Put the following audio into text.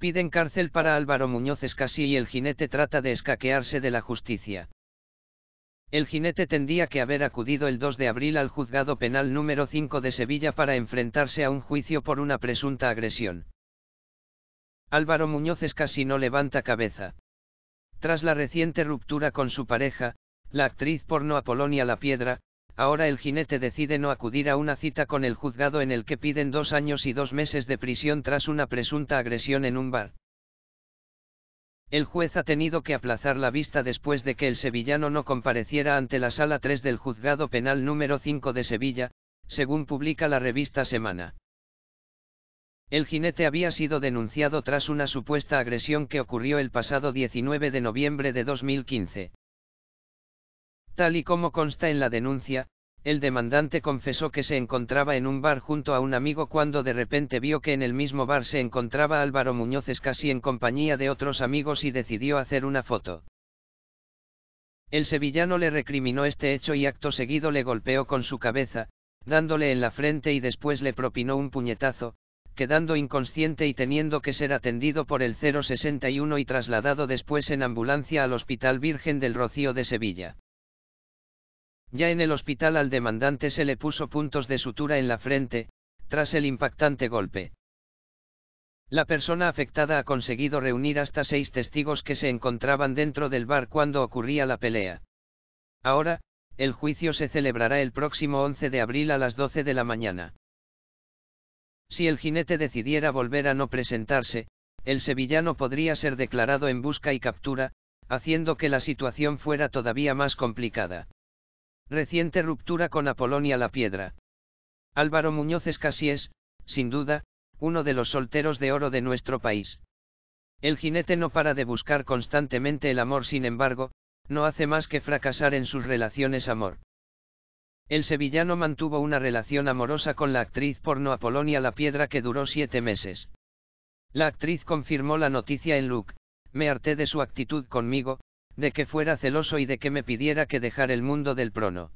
Piden cárcel para Álvaro Muñoz Escasi y el jinete trata de escaquearse de la justicia. El jinete tendría que haber acudido el 2 de abril al juzgado penal número 5 de Sevilla para enfrentarse a un juicio por una presunta agresión. Álvaro Muñoz Casi no levanta cabeza. Tras la reciente ruptura con su pareja, la actriz porno Apolonia La Piedra, Ahora el jinete decide no acudir a una cita con el juzgado en el que piden dos años y dos meses de prisión tras una presunta agresión en un bar. El juez ha tenido que aplazar la vista después de que el sevillano no compareciera ante la sala 3 del juzgado penal número 5 de Sevilla, según publica la revista Semana. El jinete había sido denunciado tras una supuesta agresión que ocurrió el pasado 19 de noviembre de 2015. Tal y como consta en la denuncia, el demandante confesó que se encontraba en un bar junto a un amigo cuando de repente vio que en el mismo bar se encontraba Álvaro Muñoz casi en compañía de otros amigos y decidió hacer una foto. El sevillano le recriminó este hecho y acto seguido le golpeó con su cabeza, dándole en la frente y después le propinó un puñetazo, quedando inconsciente y teniendo que ser atendido por el 061 y trasladado después en ambulancia al Hospital Virgen del Rocío de Sevilla. Ya en el hospital al demandante se le puso puntos de sutura en la frente, tras el impactante golpe. La persona afectada ha conseguido reunir hasta seis testigos que se encontraban dentro del bar cuando ocurría la pelea. Ahora, el juicio se celebrará el próximo 11 de abril a las 12 de la mañana. Si el jinete decidiera volver a no presentarse, el sevillano podría ser declarado en busca y captura, haciendo que la situación fuera todavía más complicada. Reciente ruptura con Apolonia la Piedra. Álvaro Muñoz es casi es, sin duda, uno de los solteros de oro de nuestro país. El jinete no para de buscar constantemente el amor, sin embargo, no hace más que fracasar en sus relaciones amor. El sevillano mantuvo una relación amorosa con la actriz porno Apolonia La Piedra que duró siete meses. La actriz confirmó la noticia en Look, me harté de su actitud conmigo, de que fuera celoso y de que me pidiera que dejar el mundo del prono.